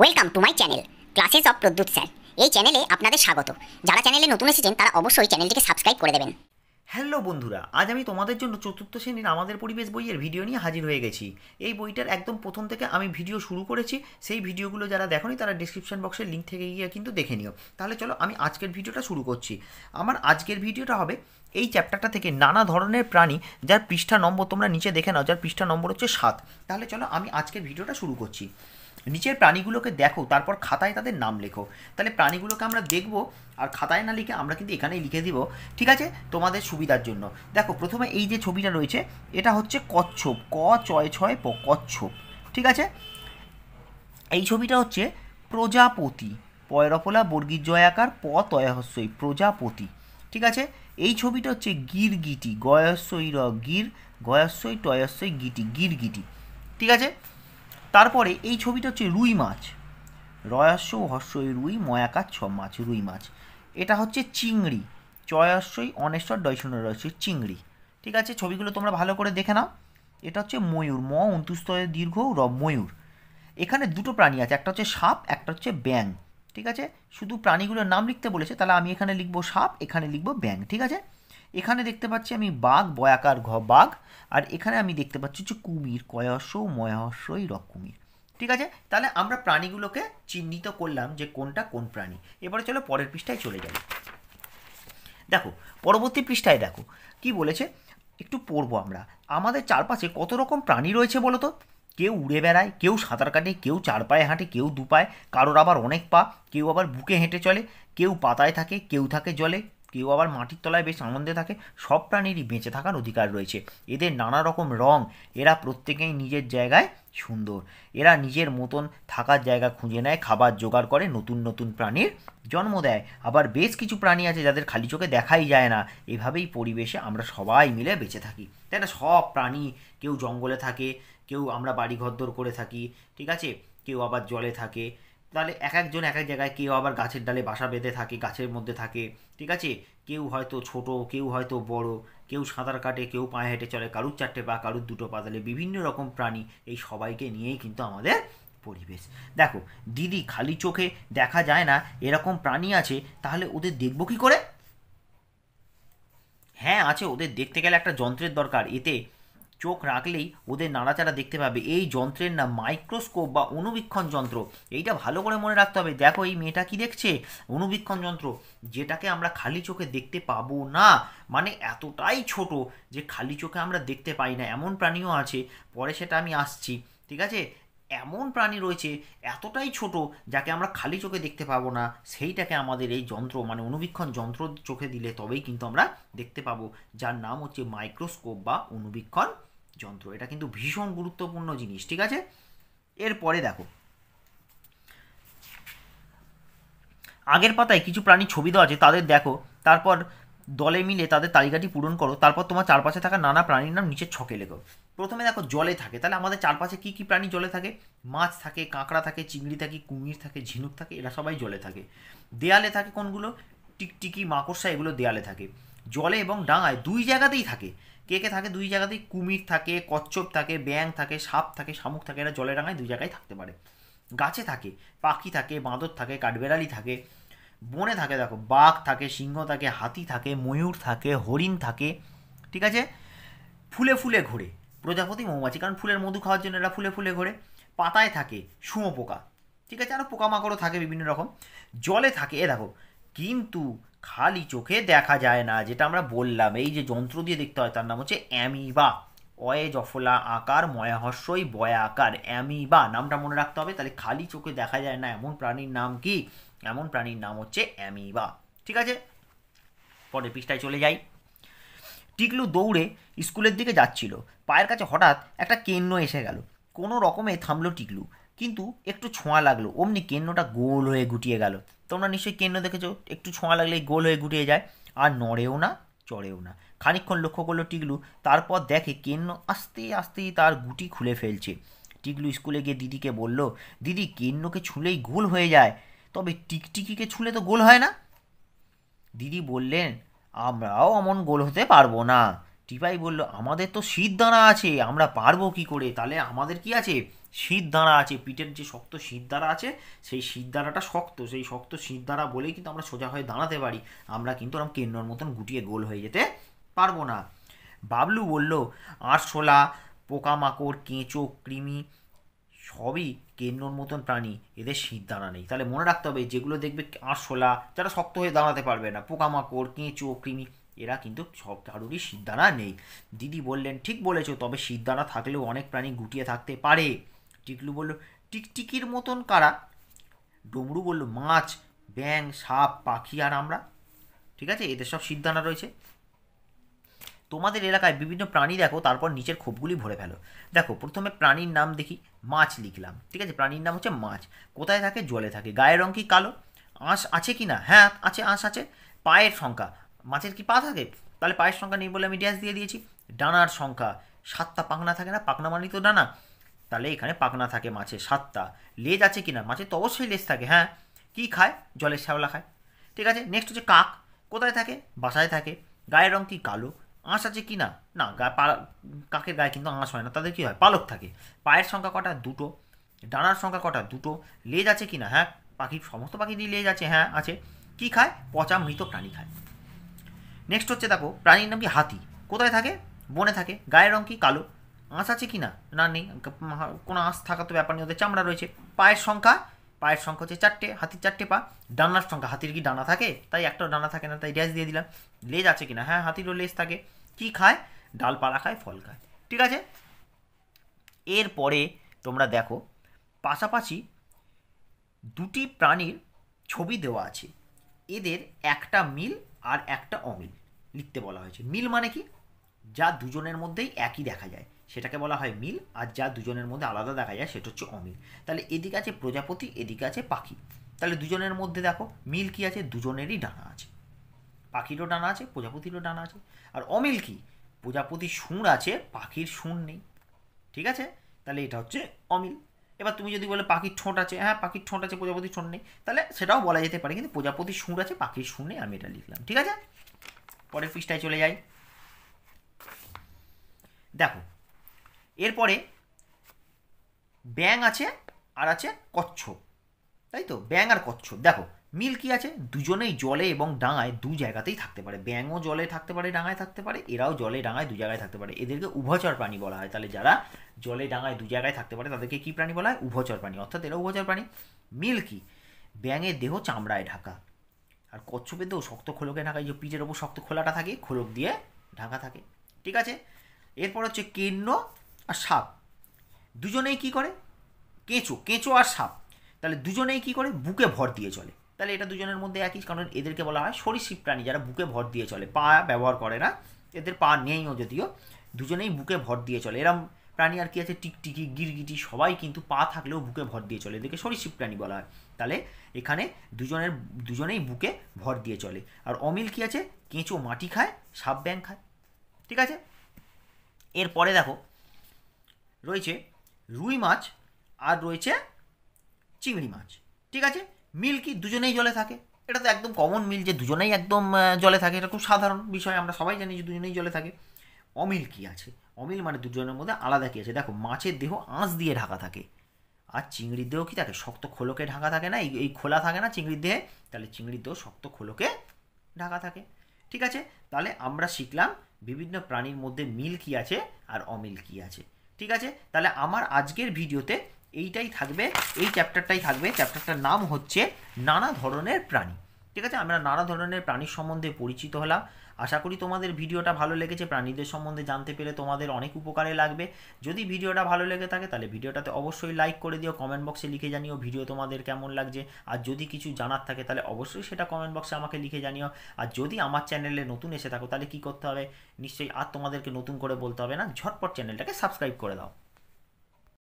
welcome to my channel classes of Pradyut sir এই চ্যানেলে আপনাদের স্বাগত যারা চ্যানেলে নতুন এসেছেন তারা অবশ্যই চ্যানেলটিকে সাবস্ক্রাইব করে দেবেন হ্যালো বন্ধুরা আজ আমি তোমাদের জন্য চতুর্থ শ্রেণীর আমাদের পরিবেশ বইয়ের ভিডিও নিয়ে হাজির হয়ে গেছি এই বইটার একদম প্রথম থেকে আমি ভিডিও শুরু করেছি সেই ভিডিওগুলো যারা দেখনি তারা ডিসক্রিপশন বক্সের লিঙ্ক থেকে গিয়ে কিন্তু দেখে নিও তাহলে চলো আমি আজকের ভিডিওটা শুরু করছি আমার আজকের ভিডিওটা হবে এই চ্যাপ্টারটা থেকে নানা ধরনের প্রাণী যার পৃষ্ঠা নম্বর তোমরা নিচে দেখে নাও যার পৃষ্ঠা নম্বর হচ্ছে সাত তাহলে চলো আমি আজকের ভিডিওটা শুরু করছি নিচের প্রাণীগুলোকে দেখো তারপর খাতায় তাদের নাম লেখো তাহলে প্রাণীগুলোকে আমরা দেখব আর খাতায় না লিখে আমরা কিন্তু এখানেই লিখে দিব ঠিক আছে তোমাদের সুবিধার জন্য দেখো প্রথমে এই যে ছবিটা রয়েছে এটা হচ্ছে কচ্ছপ ক চয় ছয় প কচ্ছপ ঠিক আছে এই ছবিটা হচ্ছে প্রজাপতি পয়রপলা বর্গীর আকার প তয়হস্যই প্রজাপতি ঠিক আছে এই ছবিটা হচ্ছে গিরগিটি গয়স্যই র গির গয়স্যই টয়স্যই গিটি গিরগিটি ঠিক আছে তারপরে এই ছবিটা হচ্ছে রুই মাছ রয়াস্য হস্যই রুই ময়াকার ছ মাছ রুই মাছ এটা হচ্ছে চিংড়ি চয়াস্যই অনেশ্বর ডয়শূন্য রয়েছে চিংড়ি ঠিক আছে ছবিগুলো তোমরা ভালো করে দেখে নাও এটা হচ্ছে ময়ূর ম অন্তুস্তয় দীর্ঘ র ময়ূর এখানে দুটো প্রাণী আছে একটা হচ্ছে সাপ একটা হচ্ছে ব্যাঙ ঠিক আছে শুধু প্রাণীগুলোর নাম লিখতে বলেছে তাহলে আমি এখানে লিখবো সাপ এখানে লিখবো ব্যাঙ ঠিক আছে এখানে দেখতে পাচ্ছি আমি বাঘ বয়াকার ঘ বাঘ আর এখানে আমি দেখতে পাচ্ছি যে কুমির কয়স ময়সই রকুমির কুমির ঠিক আছে তাহলে আমরা প্রাণীগুলোকে চিহ্নিত করলাম যে কোনটা কোন প্রাণী এবারে চলো পরের পৃষ্ঠায় চলে যাই দেখো পরবর্তী পৃষ্ঠায় দেখো কি বলেছে একটু পড়বো আমরা আমাদের চারপাশে কত রকম প্রাণী রয়েছে বলো তো কেউ উড়ে বেড়ায় কেউ সাঁতার কাটে কেউ চার পায়ে হাঁটে কেউ দু পায়ে কারোর আবার অনেক পা কেউ আবার বুকে হেঁটে চলে কেউ পাতায় থাকে কেউ থাকে জলে কেউ আবার মাটির তলায় বেশ আনন্দে থাকে সব প্রাণীরই বেঁচে থাকার অধিকার রয়েছে এদের নানা রকম রং এরা প্রত্যেকেই নিজের জায়গায় সুন্দর এরা নিজের মতন থাকার জায়গা খুঁজে নেয় খাবার জোগাড় করে নতুন নতুন প্রাণীর জন্ম দেয় আবার বেশ কিছু প্রাণী আছে যাদের খালি চোখে দেখাই যায় না এভাবেই পরিবেশে আমরা সবাই মিলে বেঁচে থাকি তাই না সব প্রাণী কেউ জঙ্গলে থাকে কেউ আমরা বাড়ি ঘর ঘরদোর করে থাকি ঠিক আছে কেউ আবার জলে থাকে তাহলে এক একজন এক এক জায়গায় কেউ আবার গাছের ডালে বাসা বেঁধে থাকে গাছের মধ্যে থাকে ঠিক আছে কেউ হয়তো ছোট কেউ হয়তো বড় কেউ সাঁতার কাটে কেউ পায়ে হেঁটে চলে কারুর চারটে পা কারুর দুটো পা তাহলে বিভিন্ন রকম প্রাণী এই সবাইকে নিয়েই কিন্তু আমাদের পরিবেশ দেখো দিদি খালি চোখে দেখা যায় না এরকম প্রাণী আছে তাহলে ওদের দেখব কি করে হ্যাঁ আছে ওদের দেখতে গেলে একটা যন্ত্রের দরকার এতে চোখ রাখলেই ওদের নাড়াচাড়া দেখতে পাবে এই যন্ত্রের নাম মাইক্রোস্কোপ বা অনুবীক্ষণ যন্ত্র এইটা ভালো করে মনে রাখতে হবে দেখো এই মেয়েটা কি দেখছে অনুবীক্ষণ যন্ত্র যেটাকে আমরা খালি চোখে দেখতে পাবো না মানে এতটাই ছোট যে খালি চোখে আমরা দেখতে পাই না এমন প্রাণীও আছে পরে সেটা আমি আসছি ঠিক আছে এমন প্রাণী রয়েছে এতটাই ছোট যাকে আমরা খালি চোখে দেখতে পাবো না সেইটাকে আমাদের এই যন্ত্র মানে অনুবীক্ষণ যন্ত্র চোখে দিলে তবেই কিন্তু আমরা দেখতে পাবো যার নাম হচ্ছে মাইক্রোস্কোপ বা অনুবীক্ষণ যন্ত্র এটা কিন্তু ভীষণ গুরুত্বপূর্ণ জিনিস ঠিক আছে এরপরে দেখো আগের পাতায় কিছু প্রাণীর ছবি দেওয়া আছে তাদের দেখো তারপর দলে মিলে তাদের তালিকাটি পূরণ করো তারপর তোমার চারপাশে থাকা নানা প্রাণীর নাম নিচের ছকে লেখো প্রথমে দেখো জলে থাকে তাহলে আমাদের চারপাশে কী কী প্রাণী জলে থাকে মাছ থাকে কাঁকড়া থাকে চিংড়ি থাকে কুমির থাকে ঝিনুক থাকে এরা সবাই জলে থাকে দেয়ালে থাকে কোনগুলো টিকটিকি মাকড়সা এগুলো দেয়ালে থাকে জলে এবং ডাঙায় দুই জায়গাতেই থাকে কে কে থাকে দুই জায়গাতেই কুমির থাকে কচ্ছপ থাকে ব্যাং থাকে সাপ থাকে শামুক থাকে এরা জলে রাঙায় দুই জায়গায় থাকতে পারে গাছে থাকে পাখি থাকে বাঁদর থাকে কাঠবেড়ালি থাকে বনে থাকে দেখো বাঘ থাকে সিংহ থাকে হাতি থাকে ময়ূর থাকে হরিণ থাকে ঠিক আছে ফুলে ফুলে ঘোরে প্রজাপতি মৌমাছি কারণ ফুলের মধু খাওয়ার জন্য এরা ফুলে ফুলে ঘোরে পাতায় থাকে শুঁয়ো পোকা ঠিক আছে আরও পোকামাকড়ও থাকে বিভিন্ন রকম জলে থাকে এ দেখো কিন্তু খালি চোখে দেখা যায় না যেটা আমরা বললাম এই যে যন্ত্র দিয়ে দেখতে হয় তার নাম হচ্ছে অ্যামিবা অয়ে জফলা আকার ময়াহস্যই বয়া আকার অ্যামিবা নামটা মনে রাখতে হবে তাহলে খালি চোখে দেখা যায় না এমন প্রাণীর নাম কি এমন প্রাণীর নাম হচ্ছে অ্যামিবা ঠিক আছে পরে পৃষ্ঠায় চলে যাই টিকলু দৌড়ে স্কুলের দিকে যাচ্ছিল পায়ের কাছে হঠাৎ একটা কেন্ন এসে গেল কোনো রকমে থামলো টিকলু কিন্তু একটু ছোঁয়া লাগলো অমনি কেন্নটা গোল হয়ে গুটিয়ে গেল তোমরা নিশ্চয়ই কেন্দ্র দেখেছো একটু ছোঁয়া লাগলেই গোল হয়ে গুটিয়ে যায় আর নড়েও না চড়েও না খানিক্ষণ লক্ষ্য করলো টিগলু তারপর দেখে কেন্ন আস্তে আস্তে তার গুটি খুলে ফেলছে টিগলু স্কুলে গিয়ে দিদিকে বলল দিদি কেন্নকে ছুঁলেই গোল হয়ে যায় তবে টিকটিকিকে ছুঁলে তো গোল হয় না দিদি বললেন আমরাও এমন গোল হতে পারবো না টিপাই বলল আমাদের তো শীত দানা আছে আমরা পারবো কি করে তাহলে আমাদের কি আছে শীত দ্বারা আছে পিঠের যে শক্ত শীত দ্বারা আছে সেই শীত দ্বারাটা শক্ত সেই শক্ত শীত দ্বারা বলেই কিন্তু আমরা সোজা হয়ে দাঁড়াতে পারি আমরা কিন্তু ওরকম কেন্নর মতন গুটিয়ে গোল হয়ে যেতে পারবো না বাবলু বলল আরশোলা পোকামাকড় কেঁচো কৃমি সবই কেন্নর মতন প্রাণী এদের শীত দাঁড়া নেই তাহলে মনে রাখতে হবে যেগুলো দেখবে আরশোলা যারা শক্ত হয়ে দাঁড়াতে পারবে না পোকামাকড় কেঁচো কৃমি এরা কিন্তু সব কারোরই সিদ্ধানা নেই দিদি বললেন ঠিক বলেছ তবে শীতদানা থাকলেও অনেক প্রাণী গুটিয়ে থাকতে পারে টিকলু বলল টিকটিকির মতন কারা ডমরু বলল মাছ ব্যাং সাপ পাখি আর আমরা ঠিক আছে এদের সব সিদ্ধানা রয়েছে তোমাদের এলাকায় বিভিন্ন প্রাণী দেখো তারপর নিচের ক্ষোভগুলি ভরে ফেলো দেখো প্রথমে প্রাণীর নাম দেখি মাছ লিখলাম ঠিক আছে প্রাণীর নাম হচ্ছে মাছ কোথায় থাকে জলে থাকে গায়ের রং কি কালো আঁশ আছে কি না হ্যাঁ আছে আঁশ আছে পায়ের সংখ্যা মাছের কি পা থাকে তাহলে পায়ের সংখ্যা নেই বলে আমি ড্যাস দিয়ে দিয়েছি ডানার সংখ্যা সাতটা পাখনা থাকে না পাখনা মানেই তো ডানা তাহলে এখানে পাখনা থাকে মাছের সাতটা লেজ আছে কি না মাছের তো অবশ্যই লেজ থাকে হ্যাঁ কী খায় জলের শ্যাওলা খায় ঠিক আছে নেক্সট হচ্ছে কাক কোথায় থাকে বাসায় থাকে গায়ের রং কি কালো আঁশ আছে কি না না কাকের গায়ে কিন্তু আঁশ হয় না তাদের কী হয় পালক থাকে পায়ের সংখ্যা কটা দুটো ডানার সংখ্যা কটা দুটো লেজ আছে কি না হ্যাঁ পাখির সমস্ত পাখি দিয়ে লেজ আছে হ্যাঁ আছে কি খায় পচা মৃত প্রাণী খায় নেক্সট হচ্ছে দেখো প্রাণীর নাম কি হাতি কোথায় থাকে বনে থাকে গায়ের রং কি কালো আঁশ আছে কি না না নেই কোনো আঁশ থাকা তো ব্যাপার নেই ওদের চামড়া রয়েছে পায়ের সংখ্যা পায়ের সংখ্যা হচ্ছে চারটে হাতির চারটে পা ডানার সংখ্যা হাতির কি ডানা থাকে তাই একটাও ডানা থাকে না তাই ড্যাশ দিয়ে দিলাম লেজ আছে কিনা হ্যাঁ হাতিরও লেজ থাকে কি খায় ডাল পাড়া খায় ফল খায় ঠিক আছে এরপরে তোমরা দেখো পাশাপাশি দুটি প্রাণীর ছবি দেওয়া আছে এদের একটা মিল আর একটা অমিল লিখতে বলা হয়েছে মিল মানে কি যা দুজনের মধ্যেই একই দেখা যায় সেটাকে বলা হয় মিল আর যা দুজনের মধ্যে আলাদা দেখা যায় সেটা হচ্ছে অমিল তাহলে এদিকে আছে প্রজাপতি এদিকে আছে পাখি তাহলে দুজনের মধ্যে দেখো মিল কি আছে দুজনেরই ডানা আছে পাখিরও ডানা আছে প্রজাপতিরও ডানা আছে আর অমিল কি প্রজাপতির সুর আছে পাখির সুর নেই ঠিক আছে তাহলে এটা হচ্ছে অমিল এবার তুমি যদি বলে পাখির ঠোঁট আছে হ্যাঁ পাখির ঠোঁট আছে প্রজাপতির ঠোঁট নেই তাহলে সেটাও বলা যেতে পারে কিন্তু প্রজাপতির সুর আছে পাখির সুর নেই আমি এটা লিখলাম ঠিক আছে পরের পৃষ্ঠায় চলে যাই দেখো এরপরে ব্যাং আছে আর আছে কচ্ছপ তাই তো ব্যাং আর কচ্ছপ দেখো মিল কি আছে দুজনেই জলে এবং ডাঙায় দু জায়গাতেই থাকতে পারে ব্যাঙও জলে থাকতে পারে ডাঙায় থাকতে পারে এরাও জলে ডাঙায় দু জায়গায় থাকতে পারে এদেরকে উভচর প্রাণী বলা হয় তাহলে যারা জলে ডাঙায় দু জায়গায় থাকতে পারে তাদেরকে কী প্রাণী বলা হয় উভচর প্রাণী অর্থাৎ এরা উভচর প্রাণী মিল কি ব্যাঙের দেহ চামড়ায় ঢাকা আর কচ্ছপের দেহ শক্ত খোলকে ঢাকা যে পিঠের ওপর শক্ত খোলাটা থাকে খোলক দিয়ে ঢাকা থাকে ঠিক আছে এরপর হচ্ছে কীর্ণ আর সাপ দুজনেই কি করে কেঁচো কেঁচো আর সাপ তাহলে দুজনেই কি করে বুকে ভর দিয়ে চলে তাহলে এটা দুজনের মধ্যে একই কারণ এদেরকে বলা হয় সরীসৃপ প্রাণী যারা বুকে ভর দিয়ে চলে পা ব্যবহার করে না এদের পা নেইও যদিও দুজনেই বুকে ভর দিয়ে চলে এরম প্রাণী আর কি আছে টিকটিকি গিরগিটি সবাই কিন্তু পা থাকলেও বুকে ভর দিয়ে চলে এদেরকে সরীসৃপ প্রাণী বলা হয় তাহলে এখানে দুজনের দুজনেই বুকে ভর দিয়ে চলে আর অমিল কি আছে কেঁচো মাটি খায় সাপ ব্যাং খায় ঠিক আছে এরপরে দেখো রয়েছে রুই মাছ আর রয়েছে চিংড়ি মাছ ঠিক আছে মিল কি দুজনেই জলে থাকে এটা তো একদম কমন মিল যে দুজনেই একদম জলে থাকে এটা খুব সাধারণ বিষয় আমরা সবাই জানি যে দুজনেই জলে থাকে অমিল কি আছে অমিল মানে দুজনের মধ্যে আলাদা কী আছে দেখো মাছের দেহ আঁশ দিয়ে ঢাকা থাকে আর চিংড়ির দেহ কী থাকে শক্ত খোলকে ঢাকা থাকে না এই খোলা থাকে না চিংড়ির দেহে তাহলে চিংড়ির দেহ শক্ত খোলকে ঢাকা থাকে ঠিক আছে তাহলে আমরা শিখলাম বিভিন্ন প্রাণীর মধ্যে মিল কি আছে আর অমিল কী আছে ঠিক আছে তাহলে আমার আজকের ভিডিওতে এইটাই থাকবে এই চ্যাপ্টারটাই থাকবে চ্যাপ্টারটার নাম হচ্ছে নানা ধরনের প্রাণী ঠিক আছে আমরা নানা ধরনের প্রাণী সম্বন্ধে পরিচিত হলাম আশা করি তোমাদের ভিডিওটা ভালো লেগেছে প্রাণীদের সম্বন্ধে জানতে পেরে তোমাদের অনেক উপকারে লাগবে যদি ভিডিওটা ভালো লেগে থাকে তাহলে ভিডিওটাতে অবশ্যই লাইক করে দিও কমেন্ট বক্সে লিখে জানিও ভিডিও তোমাদের কেমন লাগছে আর যদি কিছু জানার থাকে তাহলে অবশ্যই সেটা কমেন্ট বক্সে আমাকে লিখে জানিও আর যদি আমার চ্যানেলে নতুন এসে থাকো তাহলে কি করতে হবে নিশ্চয়ই আর তোমাদেরকে নতুন করে বলতে হবে না ঝটপট চ্যানেলটাকে সাবস্ক্রাইব করে দাও